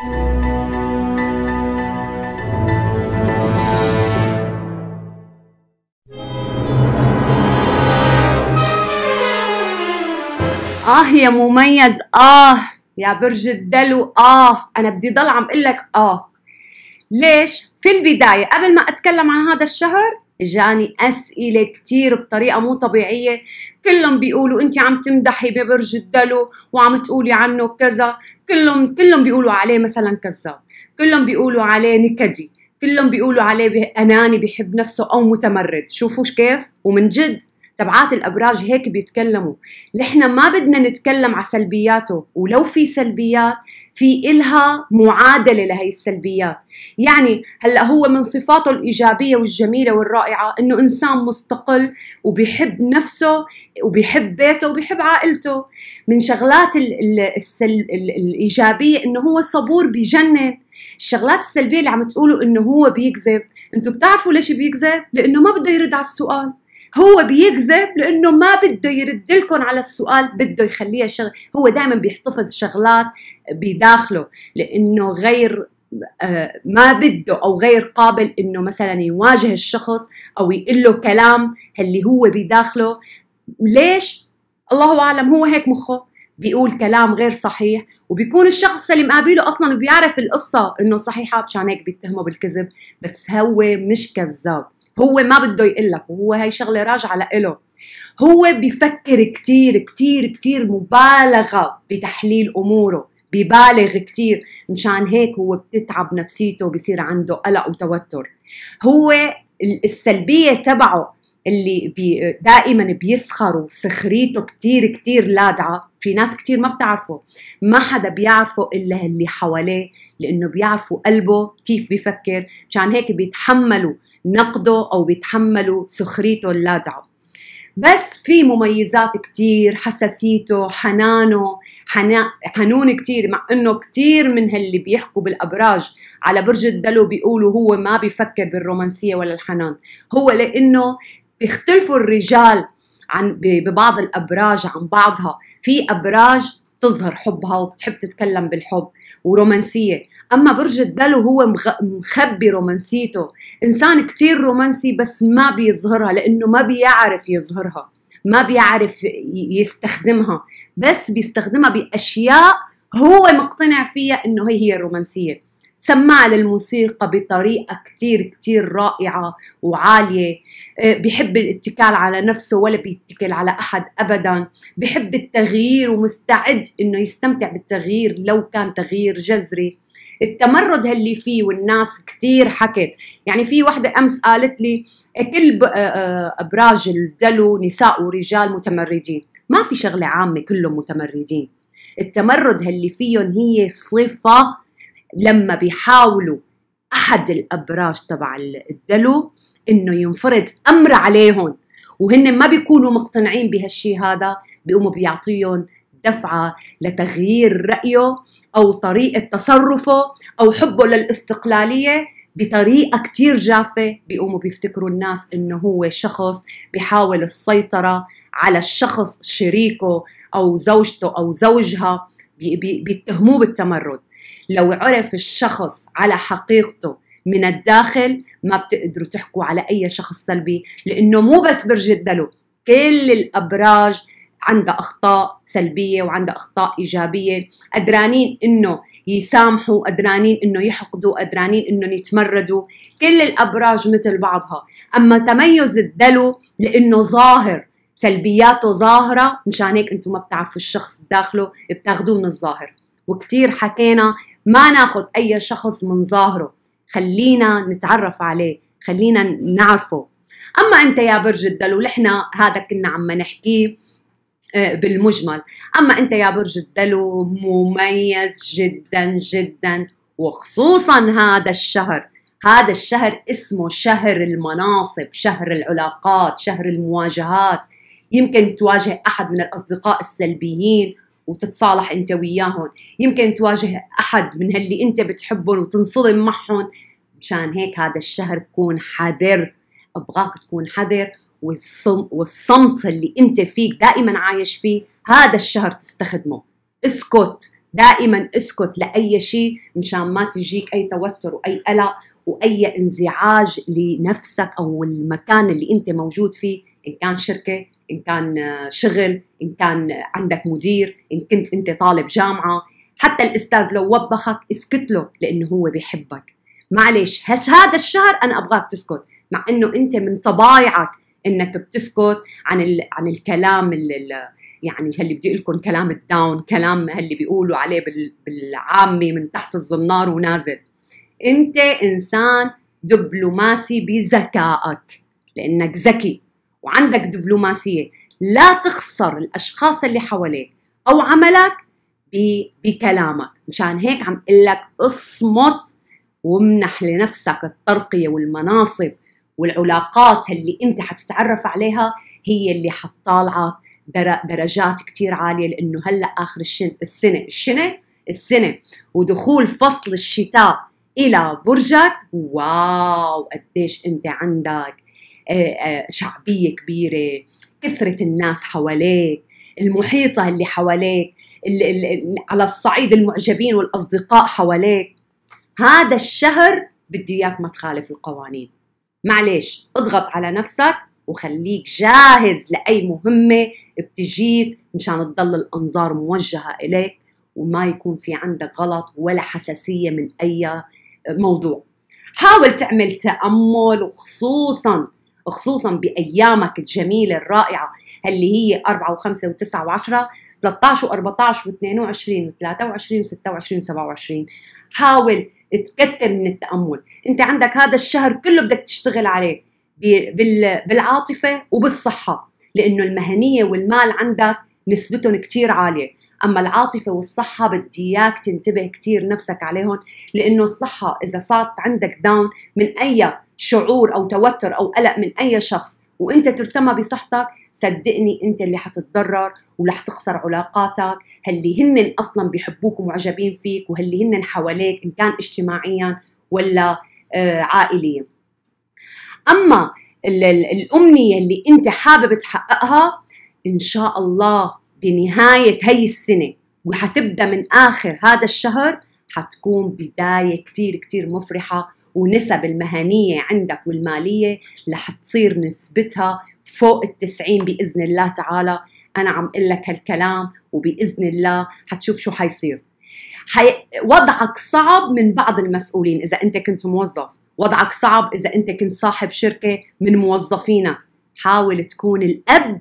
آه يا مميز آه يا برج الدلو آه أنا بدي ضل عم قلك آه ليش؟ في البداية قبل ما أتكلم عن هذا الشهر اجاني اسئله كثير بطريقه مو طبيعيه كلهم بيقولوا انت عم تمدحي ببرج الدلو وعم تقولي عنه كذا كلهم كلهم بيقولوا عليه مثلا كذاب كلهم بيقولوا عليه نكدي كلهم بيقولوا عليه اناني بحب نفسه او متمرد شوفوا كيف ومن جد تبعات الابراج هيك بيتكلموا نحن ما بدنا نتكلم على سلبياته ولو في سلبيات في إلها معادلة لهي السلبيات يعني هلأ هو من صفاته الإيجابية والجميلة والرائعة أنه إنسان مستقل وبيحب نفسه وبيحب بيته وبيحب عائلته من شغلات ال السل الإيجابية أنه هو صبور بيجنن الشغلات السلبية اللي عم تقولوا أنه هو بيكذب انتوا بتعرفوا ليش بيكذب؟ لأنه ما بده يرد على السؤال هو بيكذب لانه ما بده يرد لكم على السؤال بده يخليها شغل هو دائما بيحتفظ شغلات بداخله لانه غير آه، ما بده او غير قابل انه مثلا يواجه الشخص او يقول له كلام اللي هو بداخله ليش الله اعلم هو هيك مخه بيقول كلام غير صحيح وبيكون الشخص اللي مقابله اصلا بيعرف القصه انه صحيحه مشان هيك بيتهمه بالكذب بس هو مش كذاب هو ما بده يقول لك وهو هي شغله راجعه لإله هو بفكر كتير كتير كتير مبالغه بتحليل اموره ببالغ كتير مشان هيك هو بتتعب نفسيته بصير عنده قلق وتوتر هو السلبية تبعه اللي بي دائما بيسخروا سخريته كتير كتير لادعة في ناس كتير ما بتعرفه ما حدا بيعرفه إلا اللي حواليه لأنه بيعرفوا قلبه كيف بيفكر مشان هيك بيتحملوا نقده أو بيتحملوا سخريته اللاذعة بس في مميزات كتير حساسيته حنانه حنون كتير مع انه كتير من هاللي بيحكوا بالابراج على برج الدلو بيقولوا هو ما بيفكر بالرومانسيه ولا الحنان هو لانه بيختلفوا الرجال عن ببعض الابراج عن بعضها في ابراج تظهر حبها وبتحب تتكلم بالحب ورومانسيه اما برج الدلو هو مخبي رومانسيته انسان كتير رومانسي بس ما بيظهرها لانه ما بيعرف يظهرها ما بيعرف يستخدمها بس بيستخدمها باشياء هو مقتنع فيها انه هي هي الرومانسيه سماع للموسيقى بطريقة كتير كتير رائعة وعالية آه، بحب الاتكال على نفسه ولا بيتكل على أحد أبدا بحب التغيير ومستعد إنه يستمتع بالتغيير لو كان تغيير جذري التمرد اللي فيه والناس كتير حكت يعني في وحدة أمس قالت لي كل آه، آه، أبراج الدلو نساء ورجال متمردين ما في شغلة عامة كلهم متمردين التمرد اللي فيهم هي صفة لما بيحاولوا أحد الأبراج تبع الدلو إنه ينفرض أمر عليهم وهن ما بيكونوا مقتنعين بهالشي هذا بيقوموا بيعطيهم دفعة لتغيير رأيه أو طريقة تصرفه أو حبه للاستقلالية بطريقة كتير جافة بيقوموا بيفتكروا الناس إنه هو شخص بيحاول السيطرة على الشخص شريكه أو زوجته أو زوجها بيتهموه بالتمرد لو عرف الشخص على حقيقته من الداخل ما بتقدروا تحكوا على أي شخص سلبي لأنه مو بس برج الدلو كل الأبراج عندها اخطاء سلبيه وعندها اخطاء ايجابيه قدرانين انه يسامحوا قدرانين انه يحقدوا قدرانين انه يتمردوا كل الابراج مثل بعضها اما تميز الدلو لانه ظاهر سلبياته ظاهره مشان هيك انتم ما بتعرفوا الشخص بداخله بتاخذوه من الظاهر وكثير حكينا ما ناخذ اي شخص من ظاهره خلينا نتعرف عليه خلينا نعرفه اما انت يا برج الدلو لحنا هذا كنا عم نحكيه آه، بالمجمل اما انت يا برج الدلو مميز جدا جدا وخصوصا هذا الشهر هذا الشهر اسمه شهر المناصب شهر العلاقات شهر المواجهات يمكن تواجه احد من الاصدقاء السلبيين وتتصالح انت وياهم يمكن تواجه احد من هاللي انت بتحبهم وتنصدم معهم مشان هيك هذا الشهر كون حذر ابغاك تكون حذر والصمت اللي انت فيك دائما عايش فيه هذا الشهر تستخدمه اسكت دائما اسكت لاي شيء مشان ما تجيك اي توتر واي قلق واي انزعاج لنفسك او المكان اللي انت موجود فيه ان كان شركه ان كان آه، شغل ان كان آه، عندك مدير ان كنت انت طالب جامعه حتى الاستاذ لو وبخك اسكت له لانه هو بيحبك معلش هذا الشهر انا ابغاك تسكت مع انه انت من طبايعك انك بتسكت عن ال... عن الكلام اللي يعني اللي بدي لكم كلام الداون كلام اللي بيقولوا عليه بال... بالعامي من تحت الزنار ونازل انت انسان دبلوماسي بذكائك لانك ذكي وعندك دبلوماسيه لا تخسر الاشخاص اللي حواليك او عملك بكلامك مشان هيك عم اقول لك اصمت وامنح لنفسك الترقيه والمناصب والعلاقات اللي انت حتتعرف عليها هي اللي حتطالعك درجات كتير عالية لأنه هلأ آخر الشن... السنة الشنة السنة ودخول فصل الشتاء إلى برجك واو قديش أنت عندك آه، آه، شعبية كبيرة كثرة الناس حواليك المحيطة اللي حواليك على الصعيد المعجبين والأصدقاء حواليك هذا الشهر بدي إياك ما تخالف القوانين معلش اضغط على نفسك وخليك جاهز لأي مهمة بتجيك مشان تضل الأنظار موجهة إليك وما يكون في عندك غلط ولا حساسية من أي موضوع حاول تعمل تأمل وخصوصا خصوصا بأيامك الجميلة الرائعة اللي هي 4 و5 و9 و10 13 و14 و22 و23 و26 و27 حاول تكتر من التامل انت عندك هذا الشهر كله بدك تشتغل عليه بالعاطفه وبالصحه لانه المهنيه والمال عندك نسبتهم كتير عاليه اما العاطفه والصحه بدي اياك تنتبه كتير نفسك عليهم لانه الصحه اذا صارت عندك داون من اي شعور او توتر او قلق من اي شخص وانت ترتمى بصحتك صدقني انت اللي حتتضرر ورح تخسر علاقاتك هاللي هن اصلا بيحبوك ومعجبين فيك وهاللي هن حواليك ان كان اجتماعيا ولا آه، عائليا اما الامنيه اللي انت حابب تحققها ان شاء الله بنهايه هي السنه وحتبدا من اخر هذا الشهر حتكون بدايه كتير كتير مفرحه ونسب المهنيه عندك والماليه رح تصير نسبتها فوق التسعين بإذن الله تعالى أنا عم أقول لك هالكلام وبإذن الله حتشوف شو حيصير حي... وضعك صعب من بعض المسؤولين إذا أنت كنت موظف وضعك صعب إذا أنت كنت صاحب شركة من موظفينك حاول تكون الأب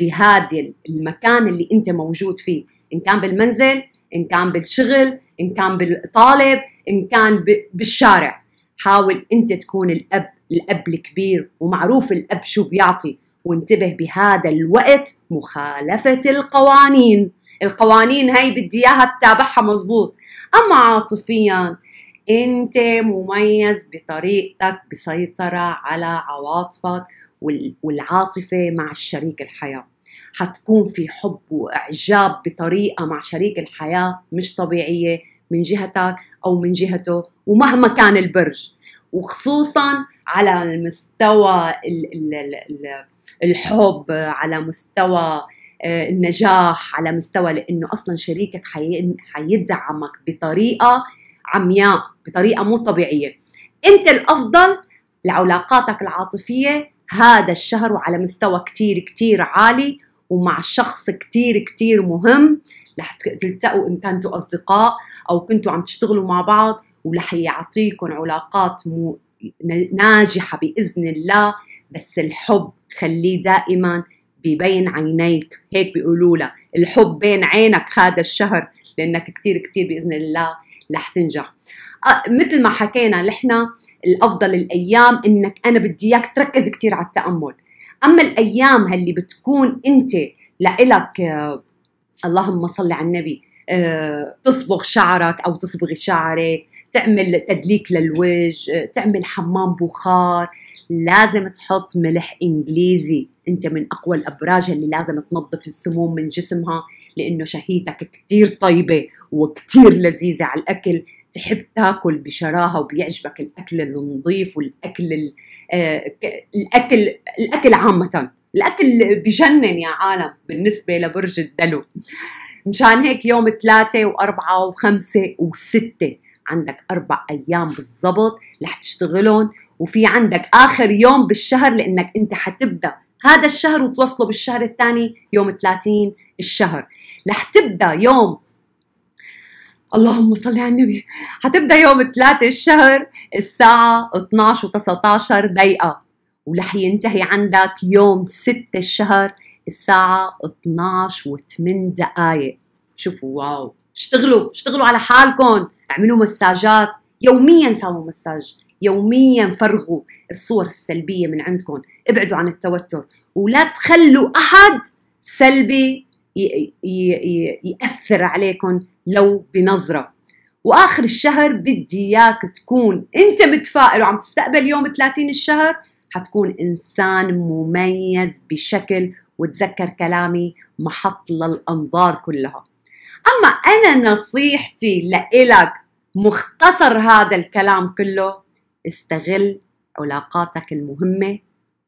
بهذا المكان اللي أنت موجود فيه إن كان بالمنزل إن كان بالشغل إن كان بالطالب إن كان ب... بالشارع حاول أنت تكون الأب الأب الكبير ومعروف الأب شو بيعطي وانتبه بهذا الوقت مخالفة القوانين القوانين هاي بدي إياها تتابعها مزبوط أما عاطفيا أنت مميز بطريقتك بسيطرة على عواطفك والعاطفة مع الشريك الحياة حتكون في حب وإعجاب بطريقة مع شريك الحياة مش طبيعية من جهتك أو من جهته ومهما كان البرج وخصوصا على المستوى الحب على مستوى آه، النجاح على مستوى لانه اصلا شريكك حيدعمك بطريقه عمياء بطريقه مو طبيعيه انت الافضل لعلاقاتك العاطفيه هذا الشهر وعلى مستوى كتير كتير عالي ومع شخص كتير كتير مهم رح تلتقوا ان كنتوا اصدقاء او كنتوا عم تشتغلوا مع بعض ورح يعطيكم علاقات مو ناجحة بإذن الله بس الحب خليه دائما ببين عينيك هيك بيقولوا لها الحب بين عينك هذا الشهر لأنك كتير كتير بإذن الله رح تنجح مثل ما حكينا نحن الافضل الايام انك انا بدي اياك تركز كثير على التامل اما الايام اللي بتكون انت لإلك آه اللهم صل على النبي آه تصبغ شعرك او تصبغي شعرك تعمل تدليك للوجه تعمل حمام بخار لازم تحط ملح انجليزي انت من اقوى الابراج اللي لازم تنظف السموم من جسمها لانه شهيتك كتير طيبه وكتير لذيذه على الاكل تحب تاكل بشراهه وبيعجبك الاكل النظيف والاكل ال آه، الاكل الاكل عامه الاكل بجنن يا عالم بالنسبه لبرج الدلو مشان هيك يوم ثلاثة وأربعة وخمسة وستة عندك أربع أيام بالضبط رح تشتغلهم وفي عندك آخر يوم بالشهر لأنك أنت حتبدأ هذا الشهر وتوصله بالشهر الثاني يوم 30 الشهر رح تبدأ يوم اللهم صل على النبي حتبدا يوم 3 الشهر الساعة 12 و19 دقيقة ورح ينتهي عندك يوم 6 الشهر الساعة 12 و8 دقائق شوفوا واو اشتغلوا اشتغلوا على حالكم اعملوا مساجات يوميا ساووا مساج يوميا فرغوا الصور السلبية من عندكم ابعدوا عن التوتر ولا تخلوا أحد سلبي يأثر عليكم لو بنظرة وآخر الشهر بدي إياك تكون أنت متفائل وعم تستقبل يوم 30 الشهر حتكون إنسان مميز بشكل وتذكر كلامي محط للأنظار كلها أما أنا نصيحتي لإلك مختصر هذا الكلام كله استغل علاقاتك المهمة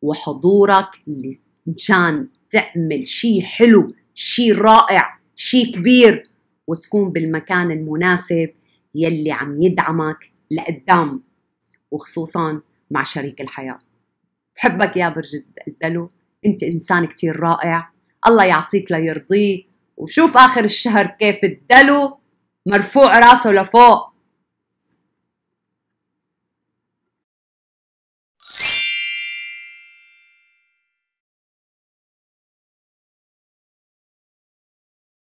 وحضورك اللي مشان تعمل شيء حلو شيء رائع شيء كبير وتكون بالمكان المناسب يلي عم يدعمك لقدام وخصوصا مع شريك الحياة بحبك يا برج الدلو انت انسان كتير رائع الله يعطيك ليرضيك وشوف اخر الشهر كيف الدلو مرفوع راسه لفوق